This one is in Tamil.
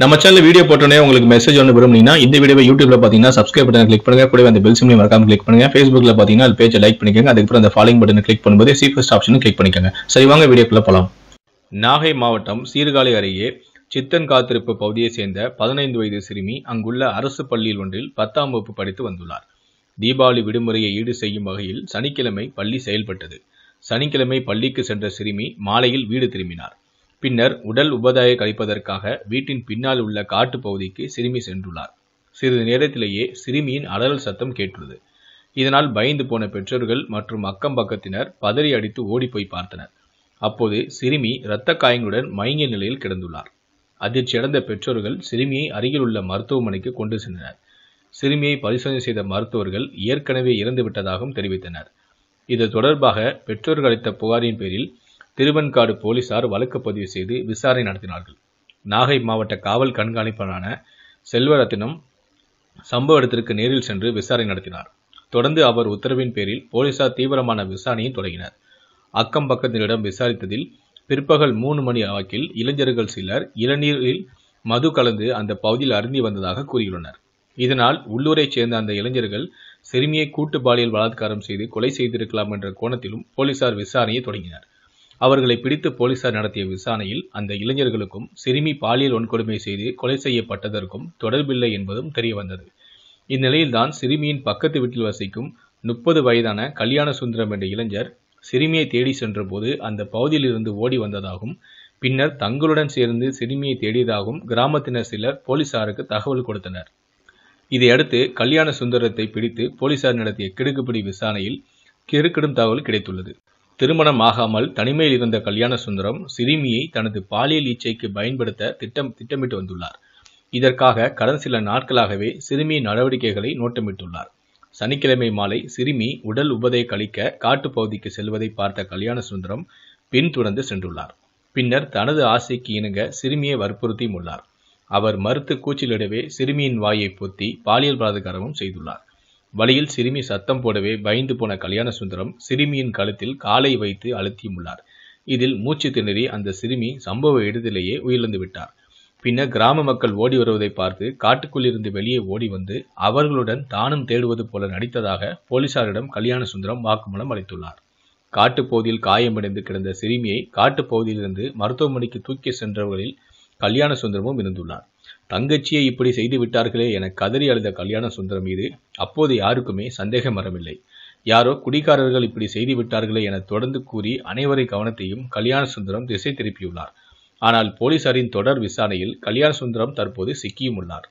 நம்ம சேனல் வீடியோ போட்டோன்னே உங்களுக்கு மெசேஜ் ஒன்று விரும்புனீங்கன்னா இந்த வீடியோ யூடியூப்ல பார்த்தீங்கன்னா சப்ஸ்கிரைப் பட்டன் கிளிக் பண்ணுங்க கூட அந்த பெல் சிம்லையும் மறக்காம கிளிக் பண்ணுங்க ஃபேஸ்புக்ல பார்த்தீங்கன்னா அது பேஜை லைக் பண்ணிக்கோங்க அதுக்கப்புறம் அந்த ஃபாலோ பட்டன் கிளிக் பண்ணும்போது சி ஃபர்ஸ்ட் ஆப்ஷனும் கிளிக் பண்ணிக்கோங்க சரி வாங்க வீடியோக்குள்ள போகலாம் நாகை மாவட்டம் சீர்காழி அருகே சித்தன் காத்திருப்பு பகுதியை சேர்ந்த பதினைந்து வயது சிறுமி அங்குள்ள அரசு பள்ளியில் ஒன்றில் பத்தாம் வகுப்பு படித்து வந்துள்ளார் தீபாவளி விடுமுறையை ஈடு செய்யும் வகையில் சனிக்கிழமை பள்ளி செயல்பட்டது சனிக்கிழமை பள்ளிக்கு சென்ற சிறுமி மாலையில் வீடு திரும்பினார் பின்னர் உடல் உபதையை கழிப்பதற்காக வீட்டின் பின்னால் உள்ள காட்டு பகுதிக்கு சிறுமி சென்றுள்ளார் சிறிது நேரத்திலேயே சிறுமியின் அலறல் சத்தம் கேட்டுள்ளது இதனால் பயந்து போன பெற்றோர்கள் மற்றும் அக்கம் பக்கத்தினர் பதறி அடித்து ஓடிப்போய் பார்த்தனர் அப்போது சிறுமி இரத்த காயங்களுடன் மயங்கிய நிலையில் கிடந்துள்ளார் அதிர்ச்சியடைந்த பெற்றோர்கள் சிறுமியை அருகில் உள்ள மருத்துவமனைக்கு கொண்டு சென்றனர் சிறுமியை பரிசோதனை செய்த மருத்துவர்கள் ஏற்கனவே இறந்து விட்டதாகவும் தெரிவித்தனர் இது தொடர்பாக பெற்றோர்கள் அளித்த புகாரின் பேரில் திருவெண்காடு போலீசார் வழக்கு பதிவு செய்து விசாரணை நடத்தினார்கள் நாகை மாவட்ட காவல் கண்காணிப்பாளரான செல்வரத்தினம் சம்பவ இடத்திற்கு நேரில் சென்று விசாரணை நடத்தினார் தொடர்ந்து அவர் உத்தரவின் பேரில் போலீசார் தீவிரமான விசாரணையை தொடங்கினர் அக்கம் பக்கத்தினரிடம் விசாரித்ததில் பிற்பகல் மூணு மணி வாக்கில் இளைஞர்கள் சிலர் இளநீரில் மது கலந்து அந்த பகுதியில் அருந்தி வந்ததாக கூறியுள்ளனர் இதனால் உள்ளூரைச் சேர்ந்த அந்த இளைஞர்கள் சிறுமியை கூட்டு பாலியல் பலாத்காரம் செய்து கொலை செய்திருக்கலாம் என்ற கோணத்திலும் போலீசார் விசாரணையை தொடங்கினர் அவர்களை பிடித்து போலீசார் நடத்திய விசாரணையில் அந்த இளைஞர்களுக்கும் சிறுமி பாலியல் வன்கொடுமை செய்து கொலை செய்யப்பட்டதற்கும் தொடர்பில்லை என்பதும் தெரியவந்தது இந்நிலையில்தான் சிறுமியின் பக்கத்து வீட்டில் வசிக்கும் முப்பது வயதான கல்யாண சுந்தரம் என்ற இளைஞர் சிறுமியை தேடி சென்றபோது அந்த பகுதியிலிருந்து ஓடி வந்ததாகவும் பின்னர் தங்களுடன் சேர்ந்து சிறுமியை தேடியதாகவும் கிராமத்தினர் சிலர் போலீசாருக்கு தகவல் கொடுத்தனர் இதையடுத்து கல்யாண சுந்தரத்தை பிடித்து போலீசார் நடத்திய கிடுக்குப்பிடி விசாரணையில் கெருக்கிடும் தகவல் கிடைத்துள்ளது திருமணம் ஆகாமல் தனிமையில் இருந்த கல்யாண சுந்தரம் சிறுமியை தனது பாலியல் ஈச்சைக்கு பயன்படுத்த திட்டம் திட்டமிட்டு வந்துள்ளார் இதற்காக கடந்த சில நாட்களாகவே சிறுமியின் நடவடிக்கைகளை நோட்டமிட்டுள்ளார் சனிக்கிழமை மாலை சிறுமி உடல் உபதை கழிக்க காட்டுப்பகுதிக்கு செல்வதை பார்த்த கல்யாண சுந்தரம் பின்தொடர்ந்து சென்றுள்ளார் பின்னர் தனது ஆசைக்கு இணங்க சிறுமியை வற்புறுத்தியும் உள்ளார் அவர் மறுத்து கூச்சலிடவே சிறுமியின் வாயை பொத்தி பாலியல் பலாதகாரமும் செய்துள்ளார் வழியில் சிறுமி சத்தம் போடவே பயந்து போன கல்யாண சுந்தரம் சிறுமியின் கழுத்தில் காலை வைத்து அழுத்தியுள்ளார் இதில் மூச்சு திணறி அந்த சிறுமி சம்பவ இடத்திலேயே உயிரிழந்து விட்டார் பின்னர் கிராம மக்கள் ஓடி வருவதை பார்த்து காட்டுக்குள்ளிருந்து வெளியே ஓடி வந்து அவர்களுடன் தானும் தேடுவது போல நடித்ததாக போலீசாரிடம் கல்யாண சுந்தரம் வாக்குமூலம் அளித்துள்ளார் காட்டுப்பகுதியில் காயமடைந்து கிடந்த சிறுமியை காட்டுப்பகுதியிலிருந்து மருத்துவமனைக்கு தூக்கி சென்றவர்களில் கல்யாண சுந்தரமும் இருந்துள்ளார் தங்கச்சியை இப்படி செய்து விட்டார்களே என கதறி அழுத கல்யாண சுந்தரம் மீது அப்போது யாருக்குமே சந்தேகம் வரவில்லை யாரோ குடிகாரர்கள் இப்படி செய்து விட்டார்களே என தொடர்ந்து கூறி அனைவரை கவனத்தையும் கல்யாண சுந்தரம் திசை திருப்பியுள்ளார் ஆனால் போலீசாரின் தொடர் விசாரணையில் கல்யாண சுந்தரம் தற்போது சிக்கியும் உள்ளார்